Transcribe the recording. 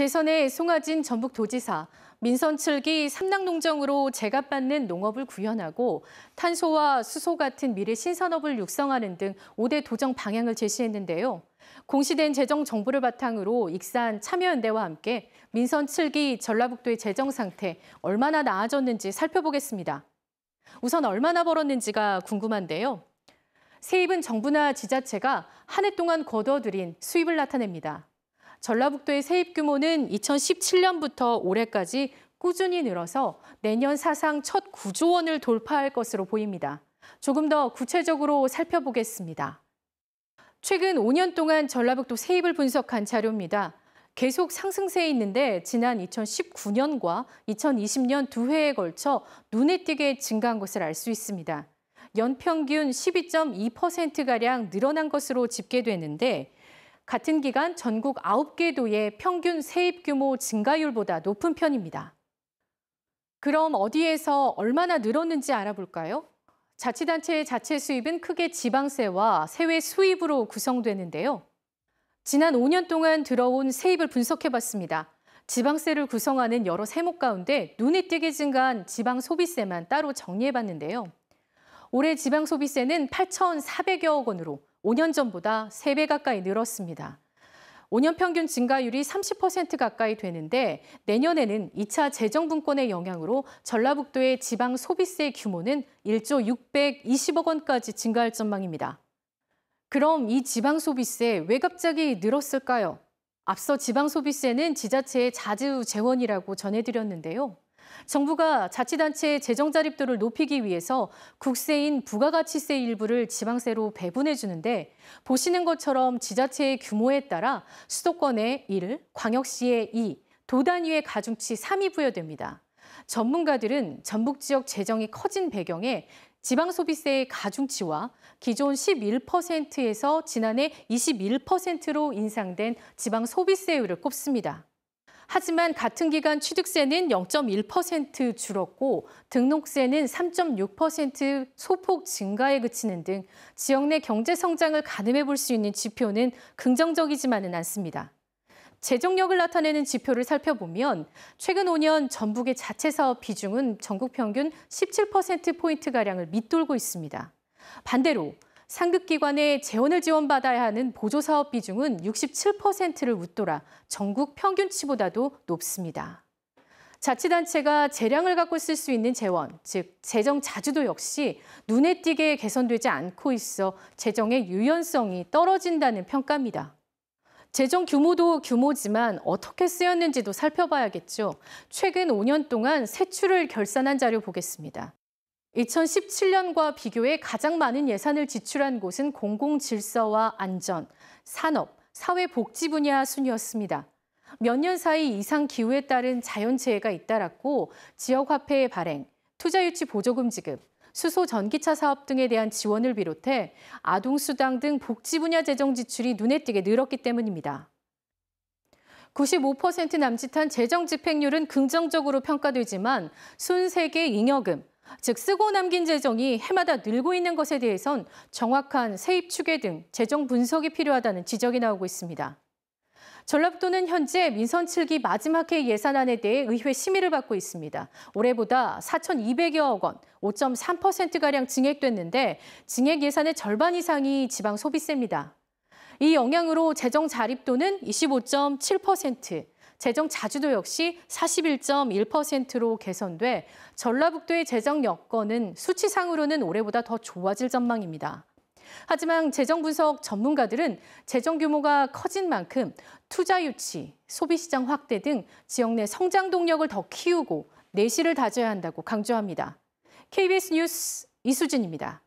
재선의 송하진 전북도지사, 민선 7기 삼당농정으로 제값받는 농업을 구현하고 탄소와 수소 같은 미래 신산업을 육성하는 등 5대 도정 방향을 제시했는데요. 공시된 재정 정보를 바탕으로 익산 참여연대와 함께 민선 7기 전라북도의 재정 상태 얼마나 나아졌는지 살펴보겠습니다. 우선 얼마나 벌었는지가 궁금한데요. 세입은 정부나 지자체가 한 해 동안 거둬들인 수입을 나타냅니다. 전라북도의 세입 규모는 2017년부터 올해까지 꾸준히 늘어서 내년 사상 첫 9조 원을 돌파할 것으로 보입니다. 조금 더 구체적으로 살펴보겠습니다. 최근 5년 동안 전라북도 세입을 분석한 자료입니다. 계속 상승세에 있는데 지난 2019년과 2020년 두회에 걸쳐 눈에 띄게 증가한 것을 알 수 있습니다. 연평균 12.2%가량 늘어난 것으로 집계됐는데 같은 기간 전국 9개 도의 평균 세입 규모 증가율보다 높은 편입니다. 그럼 어디에서 얼마나 늘었는지 알아볼까요? 자치단체의 자체 수입은 크게 지방세와 세외 수입으로 구성되는데요. 지난 5년 동안 들어온 세입을 분석해봤습니다. 지방세를 구성하는 여러 세목 가운데 눈에 띄게 증가한 지방소비세만 따로 정리해봤는데요. 올해 지방소비세는 8,400여억 원으로 5년 전보다 3배 가까이 늘었습니다. 5년 평균 증가율이 30% 가까이 되는데 내년에는 2차 재정분권의 영향으로 전라북도의 지방 소비세 규모는 1조 620억 원까지 증가할 전망입니다. 그럼 이 지방 소비세 왜 갑자기 늘었을까요? 앞서 지방 소비세는 지자체의 자주 재원이라고 전해드렸는데요. 정부가 자치단체의 재정 자립도를 높이기 위해서 국세인 부가가치세 일부를 지방세로 배분해 주는데 보시는 것처럼 지자체의 규모에 따라 수도권에 1, 광역시에 2, 도 단위의 가중치 3이 부여됩니다. 전문가들은 전북 지역 재정이 커진 배경에 지방 소비세의 가중치와 기존 11%에서 지난해 21%로 인상된 지방 소비세율을 꼽습니다. 하지만 같은 기간 취득세는 0.1% 줄었고 등록세는 3.6% 소폭 증가에 그치는 등 지역 내 경제 성장을 가늠해 볼 수 있는 지표는 긍정적이지만은 않습니다. 재정력을 나타내는 지표를 살펴보면 최근 5년 전북의 자체 사업 비중은 전국 평균 17%포인트가량을 밑돌고 있습니다. 반대로 상급기관의 재원을 지원받아야 하는 보조사업 비중은 67%를 웃돌아 전국 평균치보다도 높습니다. 자치단체가 재량을 갖고 쓸 수 있는 재원, 즉 재정 자주도 역시 눈에 띄게 개선되지 않고 있어 재정의 유연성이 떨어진다는 평가입니다. 재정 규모도 규모지만 어떻게 쓰였는지도 살펴봐야겠죠. 최근 5년 동안 세출을 결산한 자료 보겠습니다. 2017년과 비교해 가장 많은 예산을 지출한 곳은 공공질서와 안전, 산업, 사회복지 분야 순이었습니다. 몇 년 사이 이상 기후에 따른 자연재해가 잇따랐고 지역화폐의 발행, 투자유치 보조금 지급, 수소 전기차 사업 등에 대한 지원을 비롯해 아동수당 등 복지 분야 재정 지출이 눈에 띄게 늘었기 때문입니다. 95% 남짓한 재정 집행률은 긍정적으로 평가되지만 순세계 잉여금, 즉 쓰고 남긴 재정이 해마다 늘고 있는 것에 대해선 정확한 세입 추계 등 재정 분석이 필요하다는 지적이 나오고 있습니다. 전라북도는 현재 민선 7기 마지막 해 예산안에 대해 의회 심의를 받고 있습니다. 올해보다 4,200여억 원, 5.3%가량 증액됐는데 증액 예산의 절반 이상이 지방 소비세입니다. 이 영향으로 재정 자립도는 25.7%, 재정 자주도 역시 41.1%로 개선돼 전라북도의 재정 여건은 수치상으로는 올해보다 더 좋아질 전망입니다. 하지만 재정 분석 전문가들은 재정 규모가 커진 만큼 투자 유치, 소비 시장 확대 등 지역 내 성장 동력을 더 키우고 내실을 다져야 한다고 강조합니다. KBS 뉴스 이수진입니다.